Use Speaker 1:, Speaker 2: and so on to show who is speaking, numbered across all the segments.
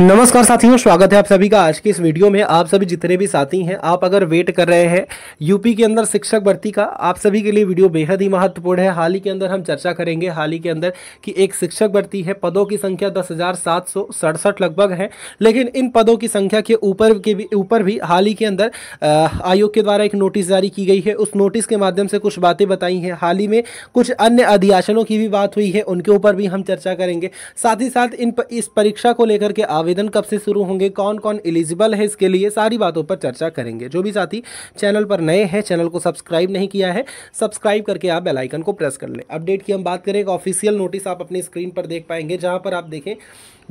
Speaker 1: नमस्कार साथियों स्वागत है आप सभी का आज के इस वीडियो में आप सभी जितने भी साथी हैं आप अगर वेट कर रहे हैं यूपी के अंदर शिक्षक भर्ती का आप सभी के लिए वीडियो बेहद ही महत्वपूर्ण है हाल ही के अंदर हम चर्चा करेंगे हाल ही के अंदर कि एक शिक्षक भर्ती है पदों की संख्या दस लगभग है लेकिन इन पदों की संख्या के ऊपर के भी ऊपर भी हाल ही के अंदर आयोग के द्वारा एक नोटिस जारी की गई है उस नोटिस के माध्यम से कुछ बातें बताई हैं हाल ही में कुछ अन्य अध्यासनों की भी बात हुई है उनके ऊपर भी हम चर्चा करेंगे साथ ही साथ इन इस परीक्षा को लेकर के आवेदन आवेदन कब से शुरू होंगे कौन कौन एलिजिबल है इसके लिए सारी बातों पर चर्चा करेंगे जो भी साथी चैनल पर नए हैं चैनल को सब्सक्राइब नहीं किया है सब्सक्राइब करके आप बेलाइकन को प्रेस कर लें अपडेट की हम बात करें एक ऑफिशियल नोटिस आप अपनी स्क्रीन पर देख पाएंगे जहाँ पर आप देखें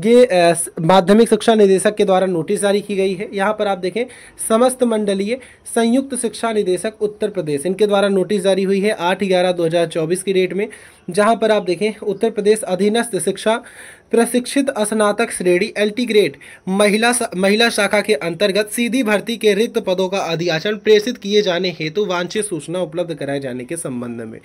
Speaker 1: ये माध्यमिक शिक्षा निदेशक के द्वारा नोटिस जारी की गई है यहाँ पर आप देखें समस्त मंडलीय संयुक्त शिक्षा निदेशक उत्तर प्रदेश इनके द्वारा नोटिस जारी हुई है आठ ग्यारह दो की डेट में जहाँ पर आप देखें उत्तर प्रदेश अधीनस्थ शिक्षा प्रशिक्षित स्नातक श्रेणी एल ग्रेड महिला सा, महिला शाखा के अंतर्गत सीधी भर्ती के रिक्त पदों का अधियाचन प्रेषित किए जाने हेतु वांछित सूचना उपलब्ध कराए जाने के संबंध में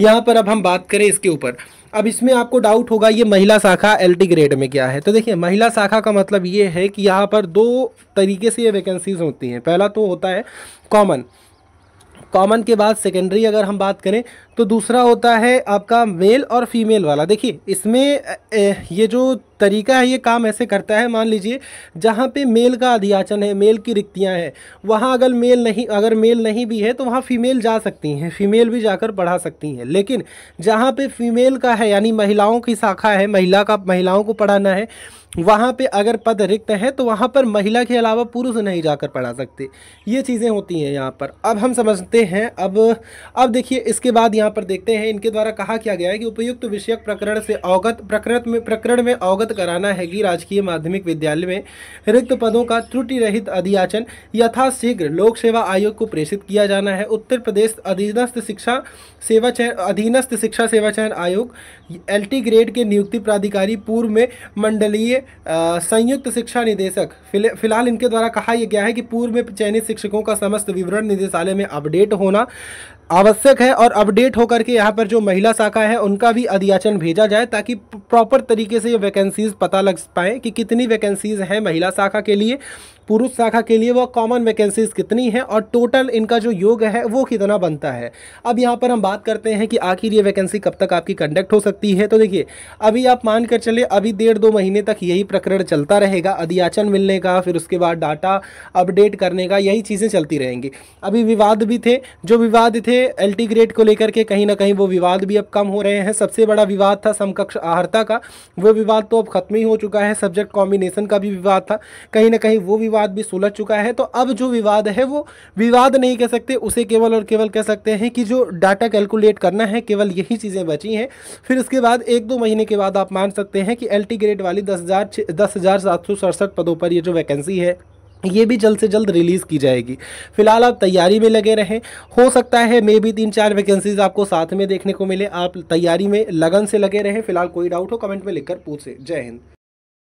Speaker 1: यहाँ पर अब हम बात करें इसके ऊपर अब इसमें आपको डाउट होगा ये महिला शाखा एल ग्रेड में क्या है तो देखिए महिला शाखा का मतलब ये है कि यहाँ पर दो तरीके से ये वैकेंसीज होती हैं पहला तो होता है कॉमन कॉमन के बाद सेकेंडरी अगर हम बात करें तो दूसरा होता है आपका मेल और फीमेल वाला देखिए इसमें ये जो तरीका है ये काम ऐसे करता है मान लीजिए जहाँ पे मेल का अधियाचन है मेल की रिक्तियाँ हैं वहाँ अगर मेल नहीं अगर मेल नहीं भी है तो वहाँ फीमेल जा सकती हैं फीमेल भी जाकर पढ़ा सकती हैं लेकिन जहाँ पे फीमेल का है यानी महिलाओं की शाखा है महिला का महिलाओं को पढ़ाना है वहाँ पे अगर पद रिक्त है तो वहाँ पर महिला के अलावा पुरुष नहीं जाकर पढ़ा सकते ये चीज़ें होती हैं यहाँ पर अब हम समझते हैं अब अब देखिए इसके बाद यहाँ पर देखते हैं इनके द्वारा कहा क्या गया है कि उपयुक्त विषयक प्रकरण से अवगत प्रकरण में प्रकरण में अवगत कराना है कि राजकीय माध्यमिक विद्यालय में रिक्त पदों का त्रुटि रहित अधियाचन यथाशीघ्र लोक सेवा आयोग को प्रेषित किया जाना है उत्तर प्रदेश अधीनस्थ शिक्षा सेवा चयन अधीनस्थ शिक्षा सेवा चयन आयोग एल ग्रेड के नियुक्ति प्राधिकारी पूर्व में मंडलीय संयुक्त शिक्षा निदेशक फिलहाल इनके द्वारा कहा यह गया है कि पूर्व में चयनित शिक्षकों का समस्त विवरण निदेशालय में अपडेट होना आवश्यक है और अपडेट होकर के यहाँ पर जो महिला शाखा है उनका भी अधियाचन भेजा जाए ताकि प्रॉपर तरीके से ये वैकेंसीज़ पता लग पाए कि कितनी वैकेंसीज़ हैं महिला शाखा के लिए पुरुष शाखा के लिए वह कॉमन वैकेंसीज़ कितनी हैं और टोटल इनका जो योग है वो कितना बनता है अब यहाँ पर हम बात करते हैं कि आखिर ये वैकेंसी कब तक आपकी कंडक्ट हो सकती है तो देखिए अभी आप मान कर चले अभी डेढ़ दो महीने तक यही प्रकरण चलता रहेगा अधियाचन मिलने का फिर उसके बाद डाटा अपडेट करने का यही चीज़ें चलती रहेंगी अभी विवाद भी थे जो विवाद थे एल्टी ग्रेड को लेकर के कहीं ना कहीं वो विवाद भी अब कम हो रहे हैं सबसे बड़ा विवाद था समकक्ष आहर्ता का वो विवाद तो अब खत्म ही हो चुका है सब्जेक्ट कॉम्बिनेशन का भी विवाद था कहीं ना कहीं वो विवाद भी सुलझ चुका है तो अब जो विवाद है वो विवाद नहीं कह सकते उसे केवल और केवल कह सकते हैं कि जो डाटा कैलकुलेट करना है केवल यही चीज़ें बची हैं फिर इसके बाद एक दो महीने के बाद आप मान सकते हैं कि एल ग्रेड वाली दस हज़ार सात सौ सड़सठ पदों पर ये जो वैकेंसी है ये भी जल्द से जल्द रिलीज़ की जाएगी फिलहाल आप तैयारी में लगे रहें हो सकता है मे भी तीन चार वैकेंसीज आपको साथ में देखने को मिले आप तैयारी में लगन से लगे रहें फिलहाल कोई डाउट हो कमेंट में लिखकर पूछें जय हिंद